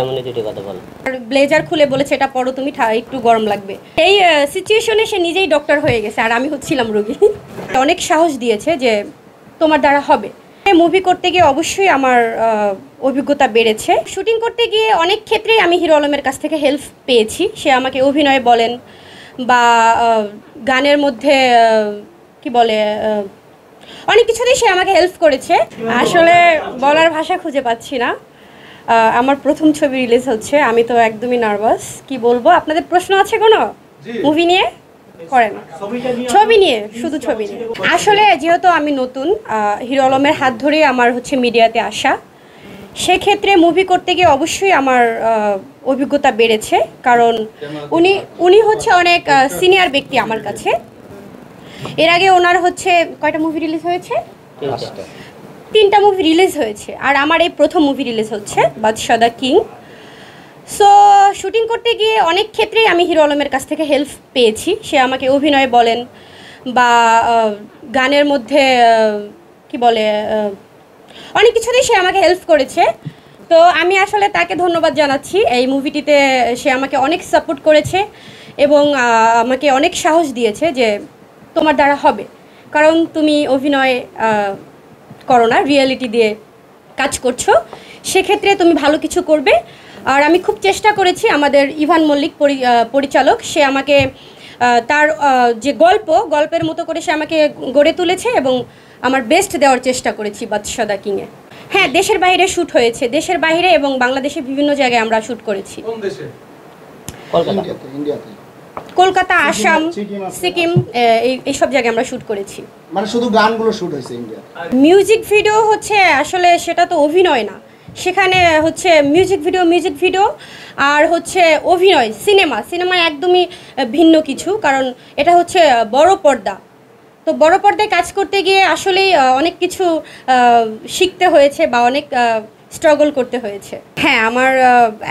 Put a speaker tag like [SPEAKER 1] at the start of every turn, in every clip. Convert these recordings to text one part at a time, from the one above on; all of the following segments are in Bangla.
[SPEAKER 1] এমনই ব্লেজার খুলে বলেছে এটা পড়ো তুমি একটু গরম লাগবে এই সিচুয়েশনে সে নিজেই ডক্টর হয়ে গেছে আর আমি হচ্ছিলাম রোগী অনেক সাহস দিয়েছে যে তোমার দ্বারা হবে মুভি করতে গিয়ে অবশ্যই আমার অভিজ্ঞতা বেড়েছে শুটিং করতে গিয়ে অনেক ক্ষেত্রেই আমি হিরো আলমের কাছ থেকে হেল্প পেয়েছি সে আমাকে অভিনয় বলেন বা গানের মধ্যে কি বলে অনেক কিছুতেই সে আমাকে হেল্প করেছে আসলে বলার ভাষা খুঁজে পাচ্ছি না আমার প্রথম ছবি রিলিজ হচ্ছে আমি তো একদমই নার্ভাস কি বলবো আপনাদের প্রশ্ন আছে কোনো মুভি নিয়ে করেন ছবি নিয়ে শুধু ছবি নিয়ে আসলে যেহেতু আমি নতুন হিরো আলমের হাত ধরেই আমার হচ্ছে মিডিয়াতে আসা সেক্ষেত্রে মুভি করতে গিয়ে অবশ্যই আমার অভিজ্ঞতা বেড়েছে কারণ উনি উনি হচ্ছে অনেক সিনিয়র ব্যক্তি আমার কাছে এর আগে ওনার হচ্ছে কয়টা মুভি রিলিজ হয়েছে তিনটা মুভি রিলিজ হয়েছে আর আমার এই প্রথম মুভি রিলিজ হচ্ছে বাদশাদা কিং সো শুটিং করতে গিয়ে অনেক ক্ষেত্রেই আমি হিরো আলমের কাছ থেকে হেল্প পেয়েছি সে আমাকে অভিনয় বলেন বা গানের মধ্যে কি বলে অনেক কিছুতেই সে আমাকে হেল্প করেছে তো আমি আসলে তাকে ধন্যবাদ জানাচ্ছি এই মুভিটিতে সে আমাকে অনেক সাপোর্ট করেছে এবং আমাকে অনেক সাহস দিয়েছে যে তোমার দ্বারা হবে কারণ তুমি অভিনয় করো না রিয়ালিটি দিয়ে কাজ করছো সেক্ষেত্রে তুমি ভালো কিছু করবে আর আমি খুব চেষ্টা করেছি আমাদের ইভান মল্লিক পরিচালক সে আমাকে তার যে গল্প গল্পের মতো করে সে আমাকে গড়ে তুলেছে এবং আমার বেস্ট দেওয়ার চেষ্টা করেছি বাদশাদা কিংয়ে হ্যাঁ দেশের বাইরে শ্যুট হয়েছে দেশের বাইরে এবং বাংলাদেশের বিভিন্ন জায়গায় আমরা শ্যুট করেছি কলকাতা ইন্ডিয়াতে কলকাতা আসাম সিকিম এই এইসব জায়গায় আমরা শ্যুট করেছি মানে শুধু গানগুলো শ্যুট হয়েছে ইন্ডিয়া মিউজিক ভিডিও হচ্ছে আসলে সেটা তো অভিনয় না সেখানে হচ্ছে মিউজিক ভিডিও মিউজিক ভিডিও আর হচ্ছে অভিনয় সিনেমা সিনেমা একদমই ভিন্ন কিছু কারণ এটা হচ্ছে বড় পর্দা তো বড় পর্দায় কাজ করতে গিয়ে আসলেই অনেক কিছু শিখতে হয়েছে বা অনেক স্ট্রাগল করতে হয়েছে হ্যাঁ আমার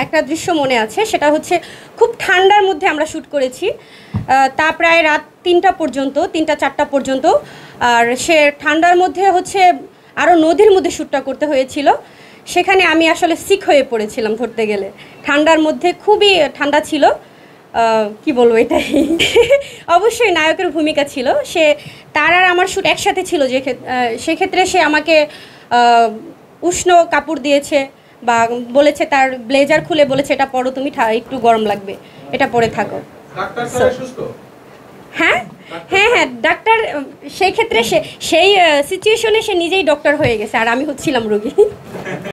[SPEAKER 1] একটা দৃশ্য মনে আছে সেটা হচ্ছে খুব ঠান্ডার মধ্যে আমরা শ্যুট করেছি তা প্রায় রাত তিনটা পর্যন্ত তিনটা চারটা পর্যন্ত আর সে ঠান্ডার মধ্যে হচ্ছে আরও নদীর মধ্যে শ্যুটটা করতে হয়েছিল সেখানে আমি আসলে সিক হয়ে পড়েছিলাম ধরতে গেলে ঠান্ডার মধ্যে খুবই ঠান্ডা ছিল কি বলবো এটাই অবশ্যই নায়কের ভূমিকা ছিল সে তার আর আমার শ্যুট একসাথে ছিল যে সেক্ষেত্রে সে আমাকে উষ্ণ কাপড় দিয়েছে বা বলেছে তার ব্লেজার খুলে বলেছে এটা পরো তুমি একটু গরম লাগবে এটা পরে থাকো হ্যাঁ হ্যাঁ হ্যাঁ ডাক্তার সেই ক্ষেত্রে সে সেই সিচুয়েশনে সে নিজেই ডক্টর হয়ে গেছে আর আমি হচ্ছিলাম রোগী